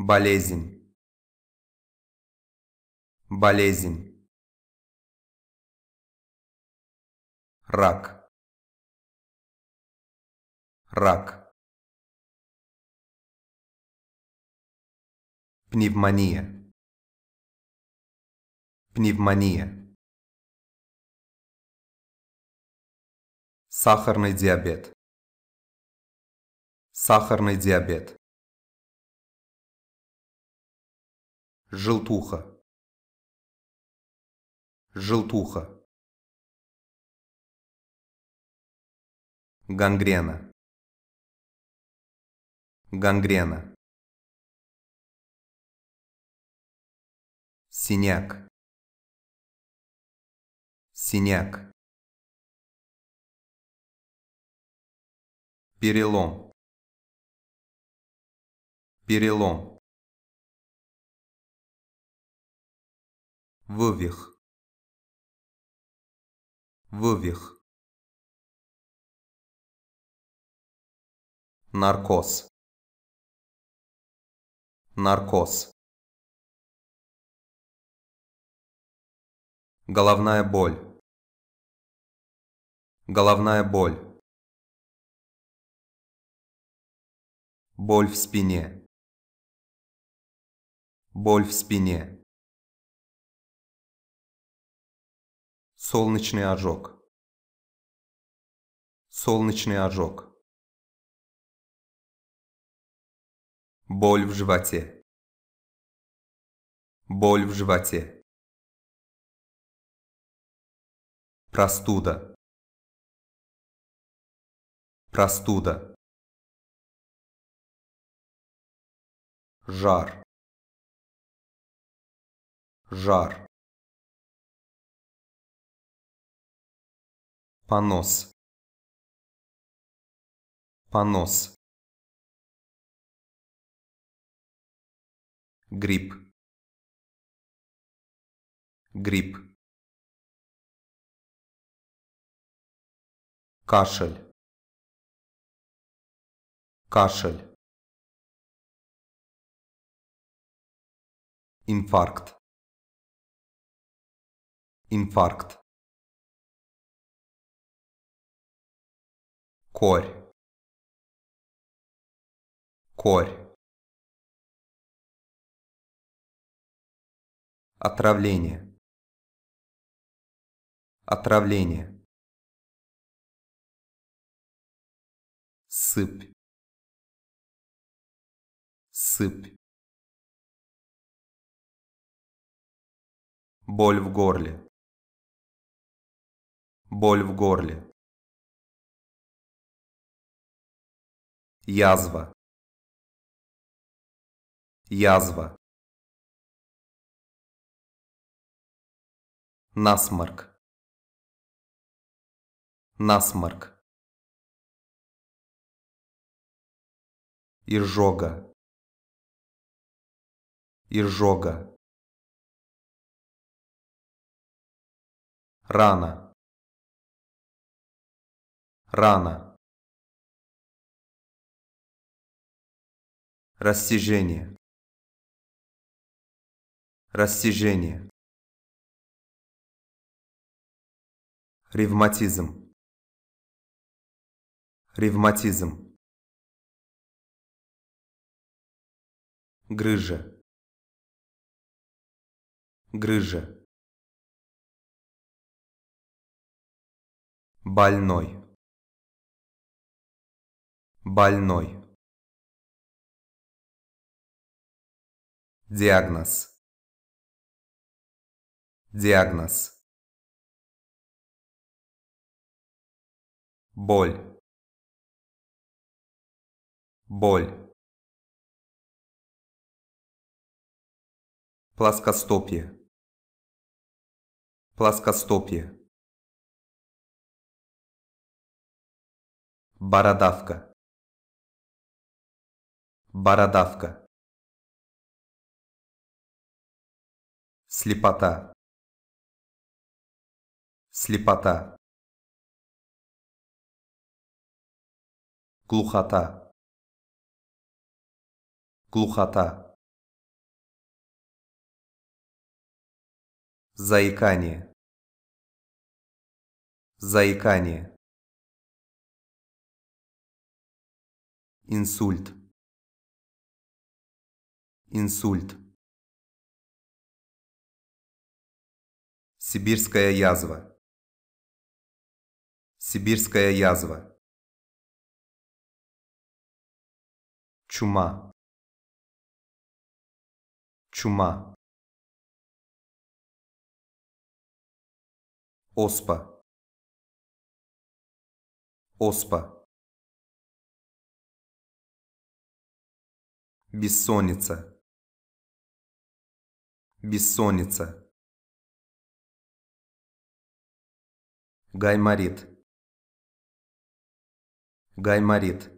болезнь болезнь рак рак пневмония пневмония Сахарный диабет. Сахарный диабет. Желтуха. Желтуха. Гангрена. Гангрена. Синяк. Синяк. Перелом. Перелом. вывих вывих наркоз наркоз головная боль головная боль боль в спине боль в спине Солнечный ожог. Солнечный ожог. Боль в животе. Боль в животе. Простуда. Простуда. Жар. Жар. понос понос грипп грипп кашель кашель инфаркт инфаркт корь корь отравление отравление сыпь сыпь боль в горле боль в горле Язва. Язва. Насморк. Насморк. Изжога. Изжога. Рана. Рана. Растяжение. Растяжение. Ревматизм. Ревматизм. Грыжа. Грыжа. больной больной Диагноз. Диагноз. Боль. Боль. плоскостопие, плоскостопие, Бородавка. Бородавка. слепота слепота глухота глухота заикание заикание инсульт инсульт Сибирская язва. Сибирская язва. Чума. Чума. Оспа. Оспа. Бессонница. Бессонница. Гайморит. Гайморит.